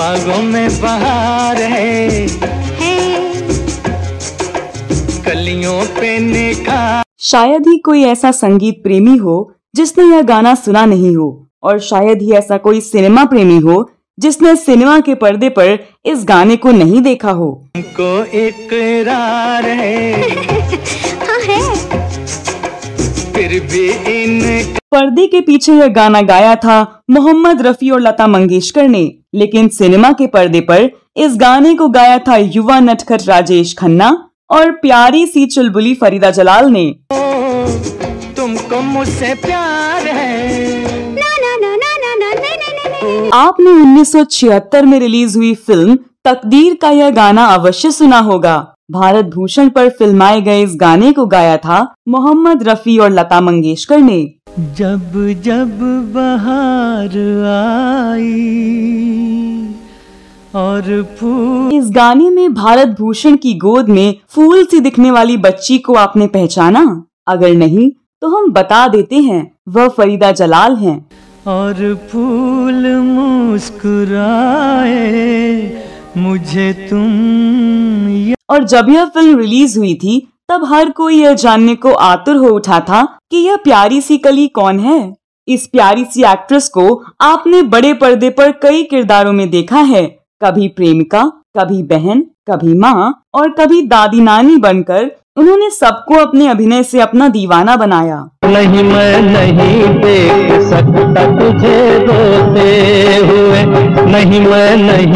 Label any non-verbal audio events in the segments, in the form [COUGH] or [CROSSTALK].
पागों में बहार है, कलियों पे शायद ही कोई ऐसा संगीत प्रेमी हो जिसने यह गाना सुना नहीं हो और शायद ही ऐसा कोई सिनेमा प्रेमी हो जिसने सिनेमा के पर्दे पर इस गाने को नहीं देखा हो को इकरार है, [LAUGHS] हाँ, है। पर्दे के पीछे यह गाना गाया था मोहम्मद रफी और लता मंगेशकर ने लेकिन सिनेमा के पर्दे पर इस गाने को गाया था युवा नटखट राजेश खन्ना और प्यारी सी चुलबुली फरीदा जलाल ने तुमको मुझसे प्यार है आपने 1976 में रिलीज हुई फिल्म तकदीर का यह गाना अवश्य सुना होगा भारत भूषण पर फिल्माए गए इस गाने को गाया था मोहम्मद रफी और लता मंगेशकर ने जब जब बहार आई और फूल इस गाने में भारत भूषण की गोद में फूल सी दिखने वाली बच्ची को आपने पहचाना अगर नहीं तो हम बता देते हैं वह फरीदा जलाल हैं और फूल मुस्कुराए मुझे तुम और जब यह फिल्म रिलीज हुई थी तब हर कोई यह जानने को आतुर हो उठा था कि यह प्यारी सी कली कौन है इस प्यारी सी एक्ट्रेस को आपने बड़े पर्दे पर कई किरदारों में देखा है कभी प्रेमिका कभी बहन कभी माँ और कभी दादी नानी बनकर उन्होंने सबको अपने अभिनय से अपना दीवाना बनाया नहीं मैं नहीं देख सकता तुझे हुए नहीं मैं नहीं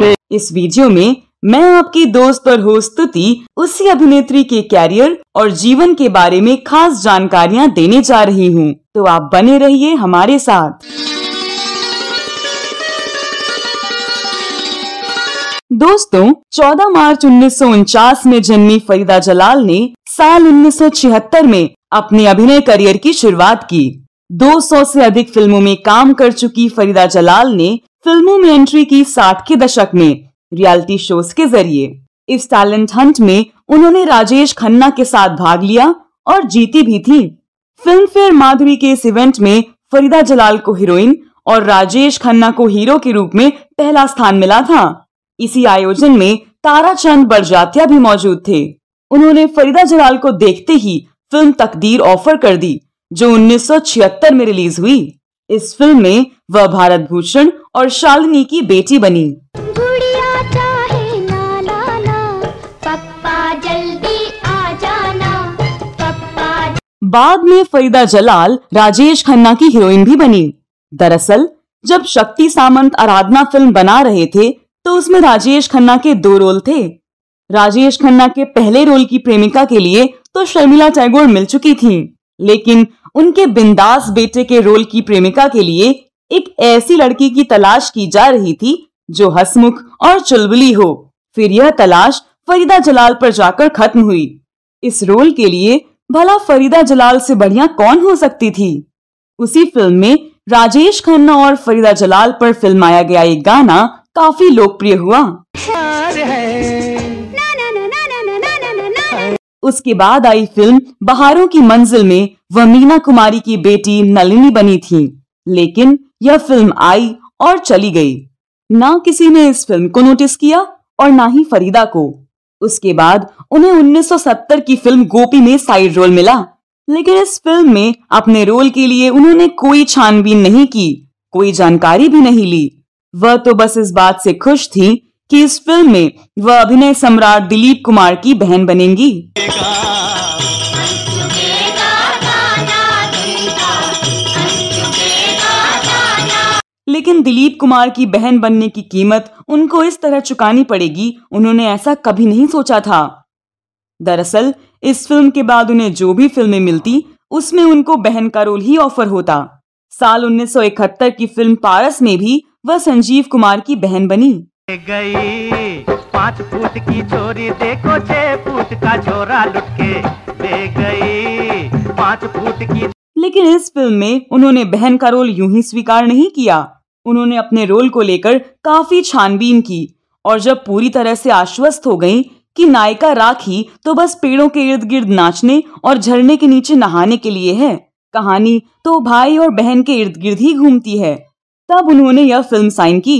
देख इस वीडियो में मैं आपकी दोस्त और हो स्तुति उसी अभिनेत्री के कैरियर और जीवन के बारे में खास जानकारियाँ देने जा रही हूँ तो आप बने रहिए हमारे साथ दोस्तों 14 मार्च उन्नीस में जन्मी फरीदा जलाल ने साल 1976 में अपने अभिनय करियर की शुरुआत की 200 से अधिक फिल्मों में काम कर चुकी फरीदा जलाल ने फिल्मों में एंट्री की साठ के दशक में रियलिटी शोज के जरिए इस टैलेंट हंट में उन्होंने राजेश खन्ना के साथ भाग लिया और जीती भी थी फिल्म फेयर माधुरी के इस इवेंट में फरीदा जलाल को हीरोइन और राजेश खन्ना को हीरो के रूप में पहला स्थान मिला था इसी आयोजन में ताराचंद बरजातिया भी मौजूद थे उन्होंने फरीदा जलाल को देखते ही फिल्म तकदीर ऑफर कर दी जो 1976 में रिलीज हुई इस फिल्म में वह भारत भूषण और शालिनी की बेटी बनी बाद में फरीदा जलाल राजेश खन्ना की हीरोइन भी बनी दरअसल जब शक्ति सामंत आराधना फिल्म बना रहे थे तो उसमें राजेश खन्ना के दो रोल थे राजेश खन्ना के पहले रोल की प्रेमिका के लिए तो शर्मिला टैगोर मिल चुकी थी लेकिन उनके बिंदास बेटे के रोल की प्रेमिका के लिए एक ऐसी लड़की की तलाश की जा रही थी जो हसमुख और चुलबुली हो फिर यह तलाश फरीदा जलाल पर जाकर खत्म हुई इस रोल के लिए भला फरीदा जलाल से बढ़िया कौन हो सकती थी उसी फिल्म में राजेश खन्ना और फरीदा जलाल पर फिल्माया गया एक गाना काफी लोकप्रिय हुआ उसके बाद आई फिल्म बहारों की मंजिल में वह मीना कुमारी की बेटी नलिनी बनी थी लेकिन यह फिल्म आई और चली गई ना किसी ने इस फिल्म को नोटिस किया और ना ही फरीदा को उसके बाद उन्हें 1970 की फिल्म गोपी में साइड रोल मिला लेकिन इस फिल्म में अपने रोल के लिए उन्होंने कोई छानबीन नहीं की कोई जानकारी भी नहीं ली वह तो बस इस बात से खुश थी कि इस फिल्म में वह अभिनय सम्राट दिलीप कुमार की बहन बनेंगी लेकिन दिलीप कुमार की बहन बनने की कीमत उनको इस तरह चुकानी पड़ेगी उन्होंने ऐसा कभी नहीं सोचा था दरअसल इस फिल्म के बाद उन्हें जो भी फिल्में मिलती उसमें उनको बहन का रोल ही ऑफर होता साल 1971 की फिल्म पारस में भी वह संजीव कुमार की बहन बनी गई पाँच फूट की छोरी देखो छह फूट का छोरा लुटके दे गई पाँच फूट की लेकिन इस फिल्म में उन्होंने बहन का रोल यूं ही स्वीकार नहीं किया उन्होंने अपने रोल को लेकर काफी छानबीन की और जब पूरी तरह से आश्वस्त हो गई कि नायिका राखी तो बस पेड़ों के इर्द गिर्द नाचने और झरने के नीचे नहाने के लिए है कहानी तो भाई और बहन के इर्द गिर्द ही घूमती है तब उन्होंने यह फिल्म साइन की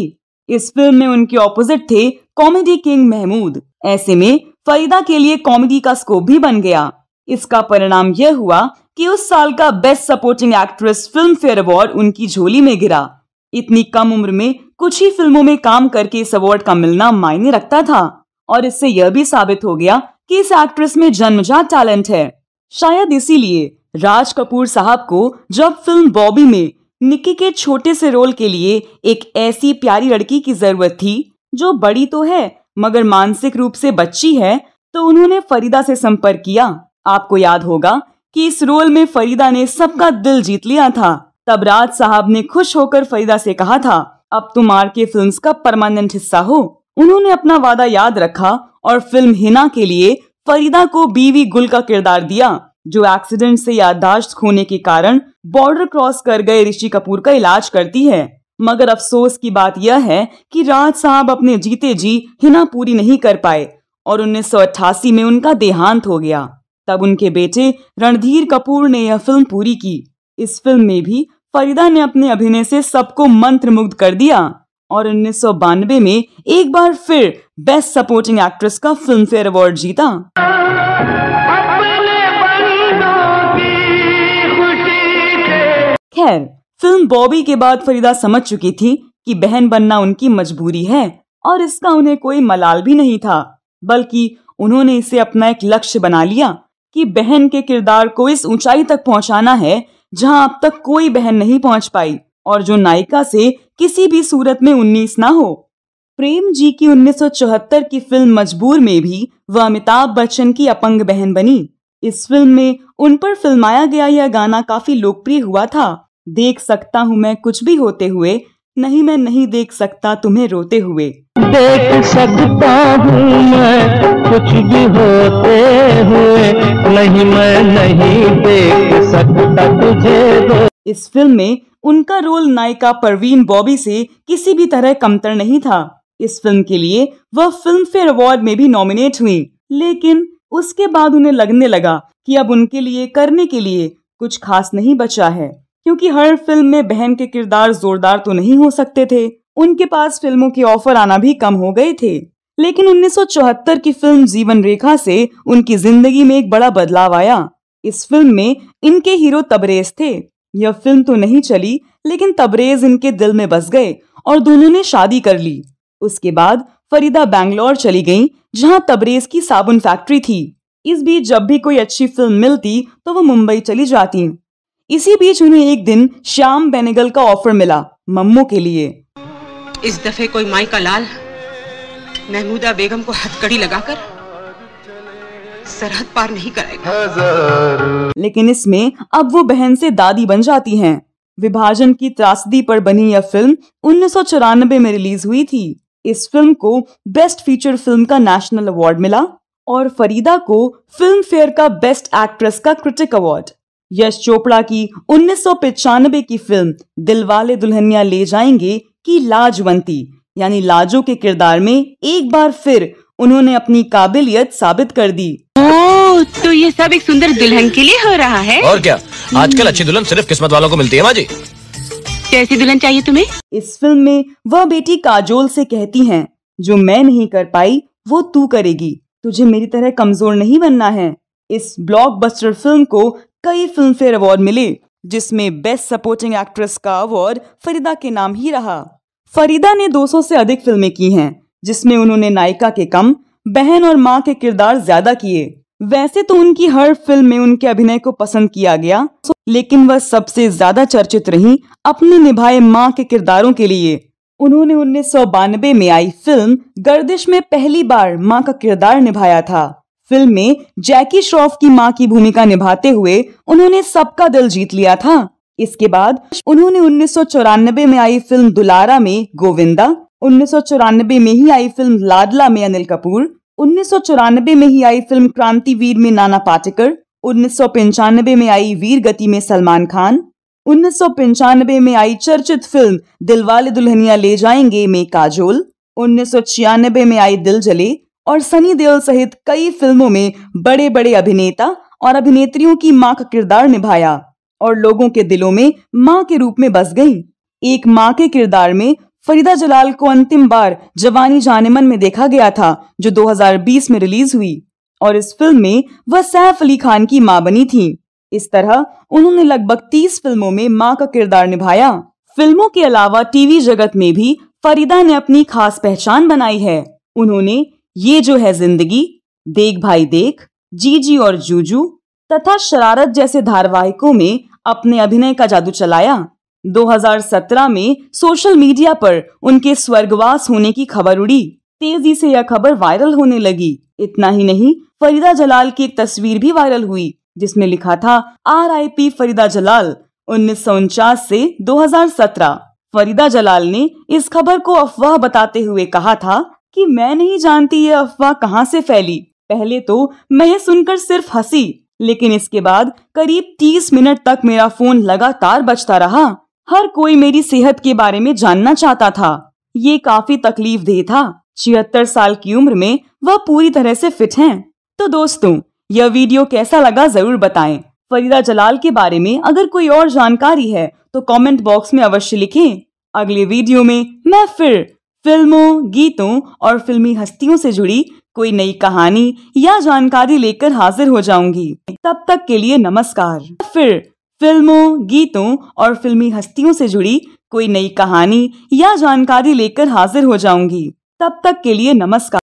इस फिल्म में उनके ऑपोजिट थे कॉमेडी किंग महमूद ऐसे में फरीदा के लिए कॉमेडी का स्कोप भी बन गया इसका परिणाम यह हुआ कि उस साल का best supporting actress Filmfare award उनकी झोली में गिरा इतनी कम उम्र में कुछ ही फिल्मों में काम करके इस अवार्ड का मिलना मायने रखता था और इससे यह भी साबित हो गया कि इस एक्ट्रेस में जन्मजात टैलेंट है शायद इसीलिए राज कपूर साहब को जब फिल्म बॉबी में निक्की के छोटे से रोल के लिए एक ऐसी प्यारी लड़की की जरूरत थी जो बड़ी तो है मगर मानसिक रूप से बच्ची है तो उन्होंने फरीदा से संपर्क किया आपको याद होगा कि इस रोल में फरीदा ने सबका दिल जीत लिया था तब राज साहब ने खुश होकर फरीदा से कहा था अब तुम आर के फिल्म का परमानेंट हिस्सा हो उन्होंने अपना वादा याद रखा और फिल्म हिना के लिए फरीदा को बीवी गुल का किरदार दिया जो एक्सीडेंट से याददाश्त होने के कारण बॉर्डर क्रॉस कर गए ऋषि कपूर का इलाज करती है मगर अफसोस की बात यह है कि राज साहब अपने जीते जी हिना पूरी नहीं कर पाए और उन्नीस में उनका देहांत हो गया तब उनके बेटे रणधीर कपूर ने यह फिल्म पूरी की इस फिल्म में भी फरीदा ने अपने अभिनय से सबको मुग्ध कर दिया और उन्नीस में एक बार फिर बेस्ट सपोर्टिंग एक्ट्रेस का फिल्म फेयर अवार्ड जीता खैर फिल्म बॉबी के बाद फरीदा समझ चुकी थी कि बहन बनना उनकी मजबूरी है और इसका उन्हें कोई मलाल भी नहीं था बल्कि उन्होंने इसे अपना एक लक्ष्य बना लिया कि बहन के किरदार को इस ऊंचाई तक पहुंचाना है जहां अब तक कोई बहन नहीं पहुंच पाई और जो नायिका से किसी भी सूरत में उन्नीस ना हो प्रेम जी की 1974 की फिल्म मजबूर में भी वह अमिताभ बच्चन की अपंग बहन बनी इस फिल्म में उन पर फिल्माया गया यह गाना काफी लोकप्रिय हुआ था देख सकता हूँ मैं कुछ भी होते हुए नहीं मैं नहीं देख सकता तुम्हें रोते हुए देख सकता हूँ मैं कुछ भी होते हुए नहीं मैं नहीं देख सकता तुझे इस फिल्म में उनका रोल नायिका परवीन बॉबी से किसी भी तरह कमतर नहीं था इस फिल्म के लिए वह फिल्म फेयर अवार्ड में भी नॉमिनेट हुई लेकिन उसके बाद उन्हें लगने लगा कि अब उनके लिए करने के लिए कुछ खास नहीं बचा है क्योंकि हर फिल्म में बहन के किरदार जोरदार तो नहीं हो सकते थे उनके पास फिल्मों के ऑफर आना भी कम हो गए थे लेकिन 1974 की फिल्म जीवन रेखा से उनकी जिंदगी में एक बड़ा बदलाव आया इस फिल्म में इनके हीरो तबरेज थे यह फिल्म तो नहीं चली लेकिन तबरेज इनके दिल में बस गए और दोनों ने शादी कर ली उसके बाद फरीदा बैंगलोर चली गई जहां तबरेज की साबुन फैक्ट्री थी इस बीच जब भी कोई अच्छी फिल्म मिलती तो वो मुंबई चली जाती इसी बीच उन्हें एक दिन श्याम बेनेगल का ऑफर मिला मम्मू के लिए इस दफे कोई माई का लाल महमूदा बेगम को हथकड़ी लगाकर सरहद पार नहीं कराएगा लेकिन इसमें अब वो बहन से दादी बन जाती हैं विभाजन की त्रासदी पर बनी यह फिल्म उन्नीस में रिलीज हुई थी इस फिल्म को बेस्ट फीचर फिल्म का नेशनल अवार्ड मिला और फरीदा को फिल्म फेयर का बेस्ट एक्ट्रेस का क्रिटिक अवार्ड यश चोपड़ा की उन्नीस की फिल्म दिलवाले दुल्हनिया ले जाएंगे की लाजवंती यानी लाजो के किरदार में एक बार फिर उन्होंने अपनी काबिलियत साबित कर दी ओ, तो ये सब एक सुंदर दुल्हन के लिए हो रहा है और क्या आजकल अच्छी दुल्हन सिर्फ किस्मत वालों को मिलती है माजी कैसी दुल्हन चाहिए तुम्हें इस फिल्म में वह बेटी काजोल से कहती हैं जो मैं नहीं कर पाई वो तू करेगी तुझे मेरी तरह कमजोर नहीं बनना है इस ब्लॉकबस्टर फिल्म को कई फिल्मफेयर अवार्ड मिले जिसमें बेस्ट सपोर्टिंग एक्ट्रेस का अवार्ड फरीदा के नाम ही रहा फरीदा ने 200 से अधिक फिल्में की हैं जिसमें उन्होंने नायिका के कम बहन और माँ के किरदार ज्यादा किए वैसे तो उनकी हर फिल्म में उनके अभिनय को पसंद किया गया लेकिन वह सबसे ज्यादा चर्चित रही अपने निभाए माँ के किरदारों के लिए उन्होंने उन्नीस में आई फिल्म गर्दिश में पहली बार माँ का किरदार निभाया था फिल्म में जैकी श्रॉफ की मां की भूमिका निभाते हुए उन्होंने सबका दिल जीत लिया था इसके बाद उन्होंने उन्नीस में आई फिल्म दुलारा में गोविंदा उन्नीस में ही आई फिल्म लाडला में अनिल कपूर उन्नीस में ही आई फिल्म क्रांतिवीर में नाना पाटेकर उन्नीस में आई वीर गति में सलमान खान उन्नीस में आई चर्चित फिल्म दिलवाले दुल्हनिया ले जाएंगे में काजोल उन्नीस में आई दिल जले और सनी देओल सहित कई फिल्मों में बड़े बड़े अभिनेता और अभिनेत्रियों की मां का किरदार निभाया और लोगों के दिलों में मां के रूप में बस गई एक मां के किरदार में फरीदा जलाल को अंतिम बार जवानी जानेमन में देखा गया था जो 2020 में रिलीज हुई और इस फिल्म में वह सैफ अली खान की मां बनी थी इस तरह उन्होंने लगभग 30 फिल्मों में मां का किरदार निभाया फिल्मों के अलावा टीवी जगत में भी फरीदा ने अपनी खास पहचान बनाई है उन्होंने ये जो है जिंदगी देख भाई देख जीजी और जूजू तथा शरारत जैसे धारावाहिकों में अपने अभिनय का जादू चलाया 2017 में सोशल मीडिया पर उनके स्वर्गवास होने की खबर उड़ी तेजी से यह खबर वायरल होने लगी इतना ही नहीं फरीदा जलाल की एक तस्वीर भी वायरल हुई जिसमें लिखा था पी फरीदा जलाल उन्नीस से 2017 फरीदा जलाल ने इस खबर को अफवाह बताते हुए कहा था कि मैं नहीं जानती ये अफवाह कहाँ से फैली पहले तो मैं ये सुनकर सिर्फ हंसी लेकिन इसके बाद करीब तीस मिनट तक मेरा फोन लगातार बजता रहा हर कोई मेरी सेहत के बारे में जानना चाहता था ये काफी तकलीफ दे था छिहत्तर साल की उम्र में वह पूरी तरह से फिट हैं। तो दोस्तों यह वीडियो कैसा लगा जरूर बताएं। फरीदा जलाल के बारे में अगर कोई और जानकारी है तो कमेंट बॉक्स में अवश्य लिखें। अगले वीडियो में मैं फिर फिल्मों गीतों और फिल्मी हस्तियों से जुड़ी कोई नई कहानी या जानकारी लेकर हाजिर हो जाऊंगी तब तक के लिए नमस्कार फिर फिल्मों गीतों और फिल्मी हस्तियों से जुड़ी कोई नई कहानी या जानकारी लेकर हाजिर हो जाऊंगी तब तक के लिए नमस्कार